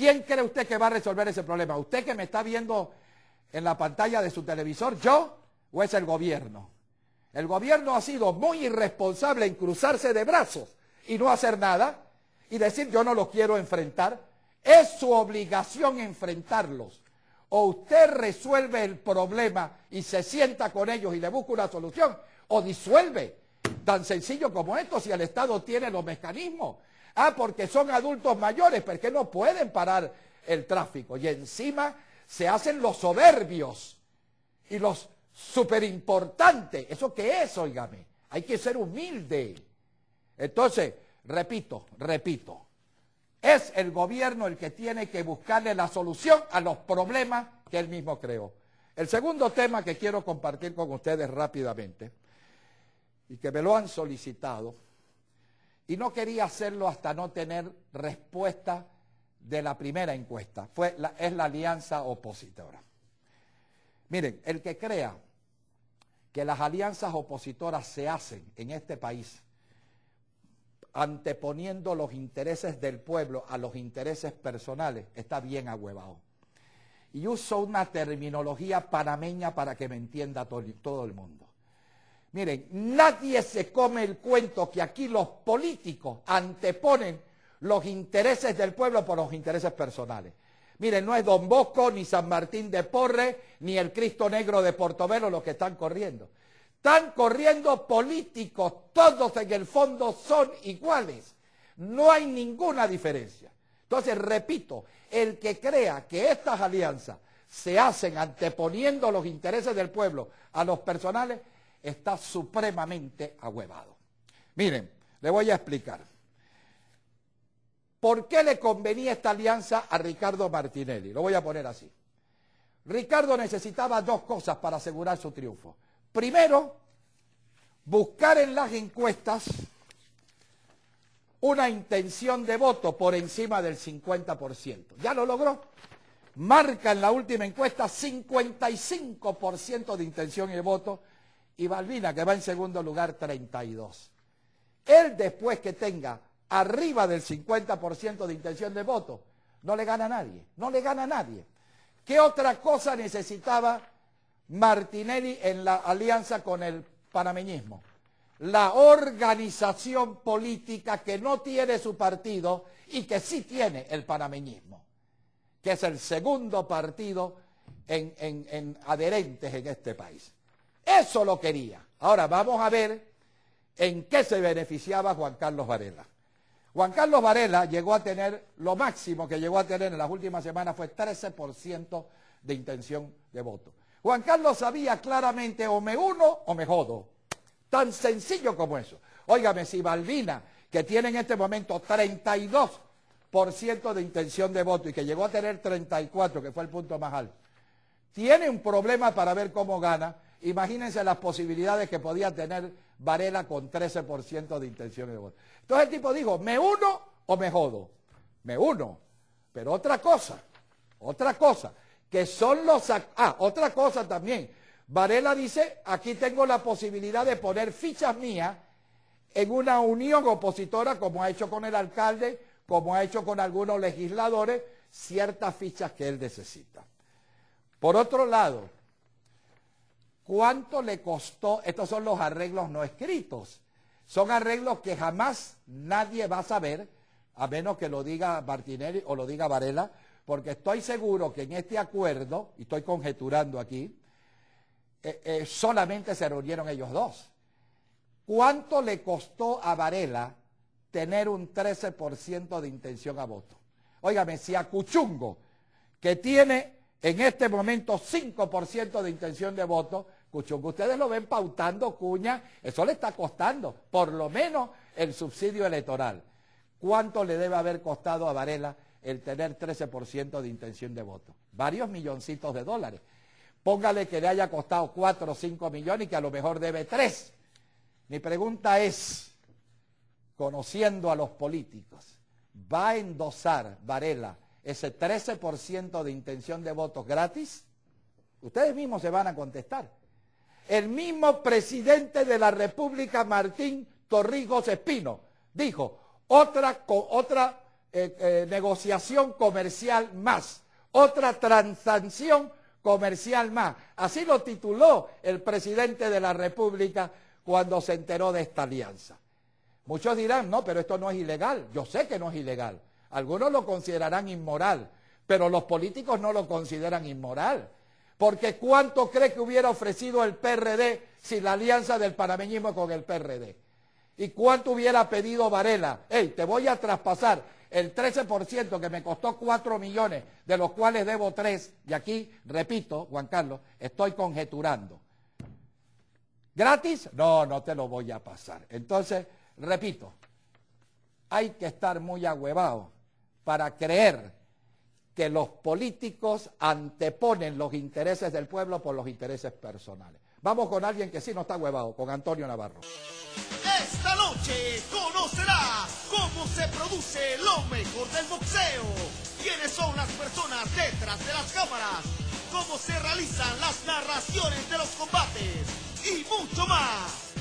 ¿Quién cree usted que va a resolver ese problema? ¿Usted que me está viendo en la pantalla de su televisor, yo o es el gobierno? El gobierno ha sido muy irresponsable en cruzarse de brazos y no hacer nada y decir yo no lo quiero enfrentar. Es su obligación enfrentarlos. O usted resuelve el problema y se sienta con ellos y le busca una solución, o disuelve. Tan sencillo como esto si el Estado tiene los mecanismos. Ah, porque son adultos mayores, porque no pueden parar el tráfico. Y encima se hacen los soberbios y los superimportantes. ¿Eso qué es, óigame? Hay que ser humilde. Entonces, repito, repito, es el gobierno el que tiene que buscarle la solución a los problemas que él mismo creó. El segundo tema que quiero compartir con ustedes rápidamente, y que me lo han solicitado, y no quería hacerlo hasta no tener respuesta de la primera encuesta. es la alianza opositora. Miren, el que crea que las alianzas opositoras se hacen en este país anteponiendo los intereses del pueblo a los intereses personales, está bien ahuevado. Y uso una terminología panameña para que me entienda todo el mundo. Miren, nadie se come el cuento que aquí los políticos anteponen los intereses del pueblo por los intereses personales. Miren, no es Don Bosco, ni San Martín de Porres, ni el Cristo Negro de Portobelo los que están corriendo. Están corriendo políticos, todos en el fondo son iguales. No hay ninguna diferencia. Entonces, repito, el que crea que estas alianzas se hacen anteponiendo los intereses del pueblo a los personales, está supremamente ahuevado. Miren, le voy a explicar. ¿Por qué le convenía esta alianza a Ricardo Martinelli? Lo voy a poner así. Ricardo necesitaba dos cosas para asegurar su triunfo. Primero, buscar en las encuestas una intención de voto por encima del 50%. Ya lo logró. Marca en la última encuesta 55% de intención de voto y Balbina, que va en segundo lugar, 32. Él después que tenga arriba del 50% de intención de voto, no le gana a nadie, no le gana a nadie. ¿Qué otra cosa necesitaba Martinelli en la alianza con el panameñismo? La organización política que no tiene su partido y que sí tiene el panameñismo, que es el segundo partido en, en adherentes en este país. Eso lo quería. Ahora vamos a ver en qué se beneficiaba Juan Carlos Varela. Juan Carlos Varela llegó a tener, lo máximo que llegó a tener en las últimas semanas fue 13% de intención de voto. Juan Carlos sabía claramente o me uno o me jodo. Tan sencillo como eso. Óigame, si Balbina, que tiene en este momento 32% de intención de voto y que llegó a tener 34, que fue el punto más alto, tiene un problema para ver cómo gana, Imagínense las posibilidades que podía tener Varela con 13% de intenciones de voto. Entonces el tipo dijo, ¿me uno o me jodo? Me uno. Pero otra cosa, otra cosa, que son los... Ah, otra cosa también. Varela dice, aquí tengo la posibilidad de poner fichas mías en una unión opositora, como ha hecho con el alcalde, como ha hecho con algunos legisladores, ciertas fichas que él necesita. Por otro lado, ¿Cuánto le costó? Estos son los arreglos no escritos. Son arreglos que jamás nadie va a saber, a menos que lo diga Martinelli o lo diga Varela, porque estoy seguro que en este acuerdo, y estoy conjeturando aquí, eh, eh, solamente se reunieron ellos dos. ¿Cuánto le costó a Varela tener un 13% de intención a voto? Óigame, si a Cuchungo, que tiene en este momento 5% de intención de voto, Cuchungo, ustedes lo ven pautando cuña, eso le está costando, por lo menos el subsidio electoral. ¿Cuánto le debe haber costado a Varela el tener 13% de intención de voto? Varios milloncitos de dólares. Póngale que le haya costado 4 o 5 millones y que a lo mejor debe 3. Mi pregunta es, conociendo a los políticos, ¿va a endosar Varela ese 13% de intención de votos gratis? Ustedes mismos se van a contestar. El mismo presidente de la República, Martín Torrijos Espino, dijo, otra, eh, eh, negociación comercial más, otra transacción comercial más. Así lo tituló el presidente de la República cuando se enteró de esta alianza. Muchos dirán, no, pero esto no es ilegal. Yo sé que no es ilegal. Algunos lo considerarán inmoral, pero los políticos no lo consideran inmoral. Porque ¿cuánto cree que hubiera ofrecido el PRD sin la alianza del panameñismo con el PRD? ¿Y cuánto hubiera pedido Varela? Ey, te voy a traspasar el 13% que me costó 4 millones, de los cuales debo 3. Y aquí, repito, Juan Carlos, estoy conjeturando. ¿Gratis? No, no te lo voy a pasar. Entonces, repito, hay que estar muy ahuevado para creer que los políticos anteponen los intereses del pueblo por los intereses personales. Vamos con alguien que sí no está huevado, con Antonio Navarro. Esta noche conocerá cómo se produce lo mejor del boxeo, quiénes son las personas detrás de las cámaras, cómo se realizan las narraciones de los combates y mucho más.